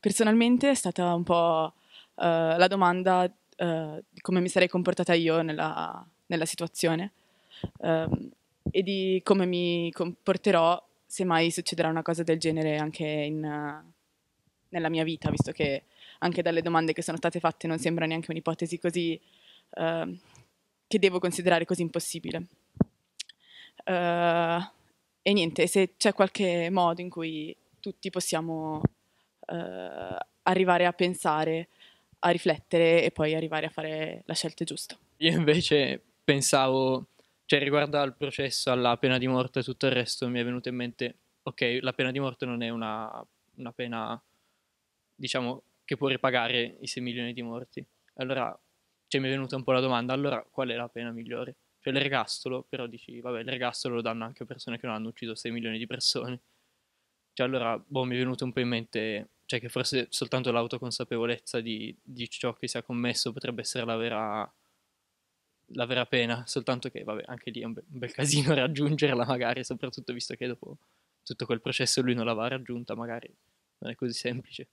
personalmente è stata un po' uh, la domanda uh, eh, di come mi sarei comportata io nella, nella situazione um, e di come mi comporterò se mai succederà una cosa del genere anche in, uh, nella mia vita, visto che anche dalle domande che sono state fatte non sembra neanche un'ipotesi così ehm, che devo considerare così impossibile. Eh, e niente, se c'è qualche modo in cui tutti possiamo eh, arrivare a pensare, a riflettere e poi arrivare a fare la scelta giusta. Io invece pensavo, cioè riguardo al processo, alla pena di morte e tutto il resto, mi è venuto in mente, ok, la pena di morte non è una, una pena, diciamo, che può ripagare i 6 milioni di morti. Allora, cioè, mi è venuta un po' la domanda, allora qual è la pena migliore? Cioè l'ergastolo, però dici, vabbè, l'ergastolo lo danno anche a persone che non hanno ucciso 6 milioni di persone. Cioè allora, boh, mi è venuto un po' in mente cioè che forse soltanto l'autoconsapevolezza di, di ciò che si è commesso potrebbe essere la vera, la vera pena, soltanto che vabbè anche lì è un, be- un bel casino raggiungerla magari, soprattutto visto che dopo tutto quel processo lui non l'aveva raggiunta, magari non è così semplice.